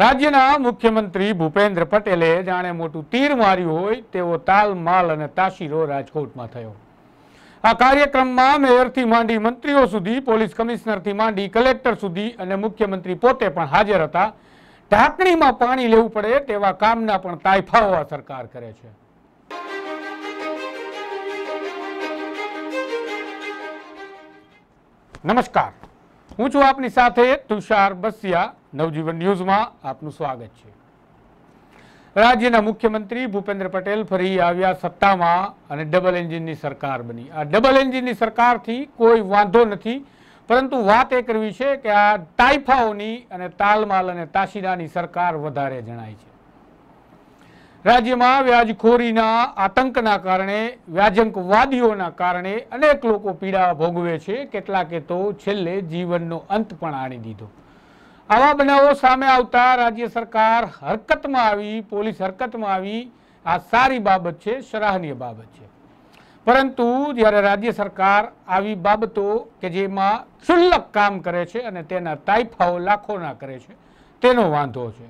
રાજ્યના મુખ્યમંત્રી ભૂપેન્દ્ર પટેલે જાણે મોટું તીર માર્યું હોય તેવો તાલમાલ અને તાશીરો રાજકોટમાં થયો આ કાર્યક્રમમાં મેયરથી માંડી મંત્રીઓ સુધી પોલીસ કમિશનરથી માંડી કલેક્ટર સુધી અને મુખ્યમંત્રી પોતે પણ હાજર હતા ઢાંકણીમાં પાણી લેવું પડે તેવા કામના પણ તાઇફાઓ સરકાર કરે છે નમસ્કાર હું છું આપની સાથે તુષાર બસિયા નવજીવન ન્યૂઝમાં આપનું સ્વાગત છે રાજ્યના મુખ્યમંત્રી ભૂપેન્દ્ર પટેલ ફરી આવ્યા સત્તામાં અને ડબલ એન્જિનની સરકાર બની આ ડબલ એન્જિનની સરકારથી કોઈ વાંધો નથી પરંતુ વાત એ કરવી છે કે આ ટાઈફાઓની અને તાલમાલ અને તાશીદાની સરકાર વધારે જણાય છે રાજ્યમાં વ્યાજખોરીના આતંકના કારણે વ્યાજંકવાદીઓના કારણે અનેક લોકો પીડા ભોગવે છે કેટલાકે તો છેલ્લે જીવનનો અંત પણ આણી દીધો આવા બનાવો સામે આવતા રાજ્ય સરકાર હરકતમાં આવી પોલીસ હરકતમાં આવી આ સારી બાબત છે સરાહનીય બાબત છે પરંતુ જ્યારે રાજ્ય સરકાર આવી બાબતો કે જેમાં ક્ષુલ્લક કામ કરે છે અને તેના તાઇફાઓ લાખોના કરે છે તેનો વાંધો છે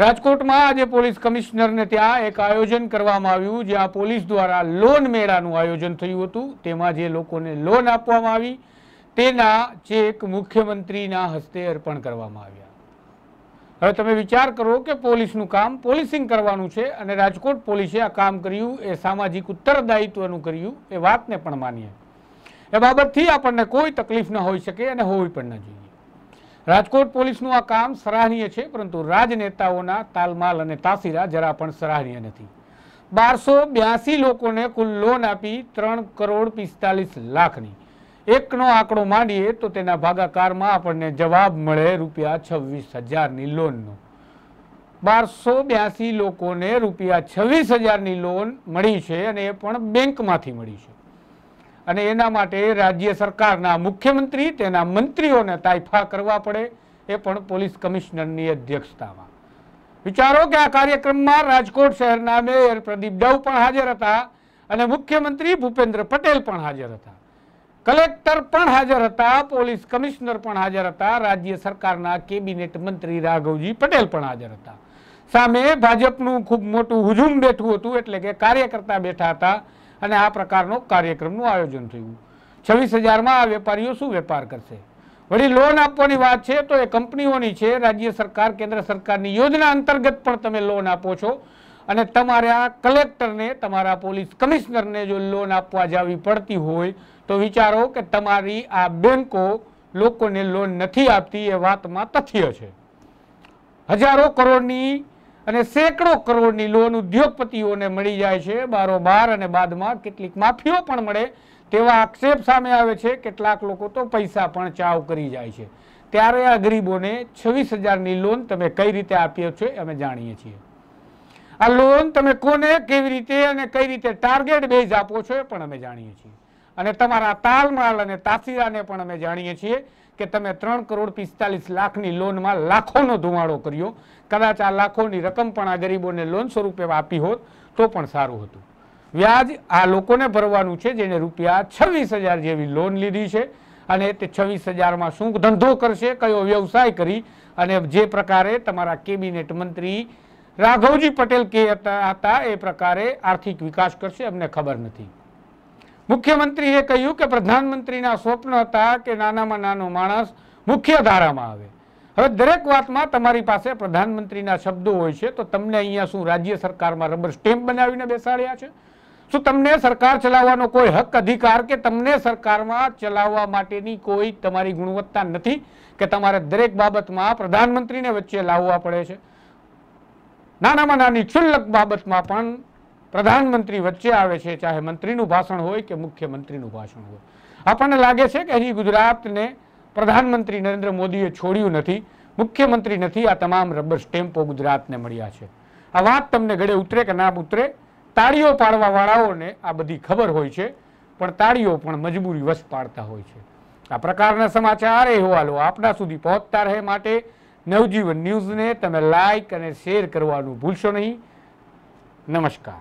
રાજકોટમાં આજે પોલીસ કમિશનરને ત્યાં એક આયોજન કરવામાં આવ્યું જ્યાં પોલીસ દ્વારા લોન મેળાનું આયોજન થયું હતું તેમાં જે લોકોને લોન આપવામાં આવી તેના ચેક મુખ્યમંત્રીના હસ્તે અર્પણ કરવામાં આવ્યા હવે તમે વિચાર કરો કે પોલીસનું કામ પોલીસિંગ કરવાનું છે અને રાજકોટ પોલીસે આ કામ કર્યું એ સામાજિક ઉત્તરદાયિત્વનું કર્યું એ વાતને પણ માનીએ એ બાબતથી આપણને કોઈ તકલીફ ન હોઈ શકે અને હોવી પણ ન જોઈએ રાજકોટ પોલીસનું આ કામ સરાહનીય છે પરંતુ રાજનેતાઓના તાલમાલ અને તાસીરા જરા પણ સરાહનીય નથી બારસો બ્યાસી લોકોને કુલ લોન આપી ત્રણ કરોડ પિસ્તાલીસ લાખની એકનો આંકડો માંડીએ તો તેના ભાગાકારમાં આપણને જવાબ મળે રૂપિયા છવ્વીસ હજારની લોનનો બારસો બ્યાસી લોકોને રૂપિયા છવ્વીસ હજારની લોન મળી છે અને એ પણ બેંકમાંથી મળી છે અને એના માટે રાજ્ય સરકારના મુખ્યમંત્રી તેના મંત્રીઓને તાઇફા કરવા પડે એ પણ પોલીસ કમિશનરની અધ્યક્ષતામાં વિચારો કે આ કાર્યક્રમમાં રાજકોટ શહેરના મેયર પ્રદીપ ડવ પણ હાજર હતા અને મુખ્યમંત્રી ભૂપેન્દ્ર પટેલ પણ હાજર હતા કલેક્ટર પણ હાજર હતા પોલીસ કમિશનર પણ હાજર હતા રાજ્ય સરકારના કેબિનેટ મંત્રી રાઘવજી પટેલ પણ હાજર હતા સામે ભાજપનું ખૂબ મોટું હુજુમ બેઠું હતું એટલે કે કાર્યકર્તા બેઠા હતા અને આ પ્રકારનો કાર્યક્રમનું આયોજન થયું છવ્વીસ હજારમાં આ વેપારીઓ શું વેપાર કરશે વળી લોન આપવાની વાત છે તો એ કંપનીઓની છે રાજ્ય સરકાર કેન્દ્ર સરકારની યોજના અંતર્ગત પણ તમે લોન આપો છો અને તમારા કલેક્ટરને તમારા પોલીસ કમિશનરને જો લોન આપવા જાવી પડતી હોય તો વિચારો કે તમારી આ બેન્કો લોકોને લોન નથી આપતી એ વાતમાં તથ્ય છે હજારો કરોડની અને સેંકડો કરોડની લોન ઉદ્યોગપતિઓને મળી જાય છે બારોબાર અને બાદમાં કેટલીક માફીઓ પણ મળે તેવા આક્ષેપ સામે આવે છે કેટલાક લોકો તો પૈસા પણ ચાવ કરી જાય છે ત્યારે આ ગરીબોને છવ્વીસ હજારની લોન તમે કઈ રીતે આપીએ છો અમે જાણીએ છીએ આ લોન તમે કોને કેવી રીતે અને કઈ રીતે ટાર્ગેટ બેઝ આપો છો એ પણ અમે જાણીએ છીએ અને તમારા તાલમાલ અને તાસીરાને પણ અમે જાણીએ છીએ કે તમે ત્રણ કરોડ પિસ્તાલીસ લાખની લોનમાં લાખોનો ધુમાડો કર્યો કદાચ આ લાખોની રકમ પણ આ ગરીબોને લોન સ્વરૂપે આપી હોત તો પણ સારું હતું વ્યાજ આ લોકોને ભરવાનું છે જેને રૂપિયા છવ્વીસ હજાર જેવી લોન લીધી છે અને તે છવ્વીસ હજારમાં શું ધંધો કરશે કયો વ્યવસાય કરી અને જે પ્રકારે તમારા કેબિનેટ મંત્રી રાઘવજી પટેલ કે હતા એ પ્રકારે આર્થિક વિકાસ કરશે અમને ખબર નથી મુખ્યમંત્રીએ કહ્યું કે પ્રધાનમંત્રીના સ્વપ્ન હતા કે નાનામાં નાનો માણસ મુખ્ય ધારામાં આવે હવે દરેક વાતમાં તમારી પાસે પ્રધાનમંત્રીના શબ્દો હોય છે તો તમને અહીંયા શું રાજ્ય સરકારમાં રબર સ્ટેમ્પ બનાવીને બેસાડ્યા છે શું તમને સરકાર ચલાવવાનો કોઈ હક અધિકાર કે તમને સરકારમાં ચલાવવા માટેની કોઈ તમારી ગુણવત્તા નથી કે તમારે દરેક બાબતમાં પ્રધાનમંત્રીને વચ્ચે લાવવા પડે છે નાનામાં નાની ક્ષુલ્લક બાબતમાં પણ પ્રધાનમંત્રી વચ્ચે આવે છે ચાહે મંત્રીનું ભાષણ હોય કે મુખ્યમંત્રીનું ભાષણ હોય આપણને લાગે છે કે હજી ગુજરાતને પ્રધાનમંત્રી નરેન્દ્ર મોદીએ છોડ્યું નથી મુખ્યમંત્રી નથી આ તમામ રબર સ્ટેમ્પો ગુજરાતને મળ્યા છે આ વાત તમને ગળે ઉતરે કે ના ઉતરે તાળીઓ પાડવાવાળાઓને આ બધી ખબર હોય છે પણ તાળીઓ પણ મજબૂરી વશ પાડતા હોય છે આ પ્રકારના સમાચાર એ હોવાલો આપના સુધી પહોંચતા રહે માટે નવજીવન ન્યૂઝને તમે લાઇક અને શેર કરવાનું ભૂલશો નહીં નમસ્કાર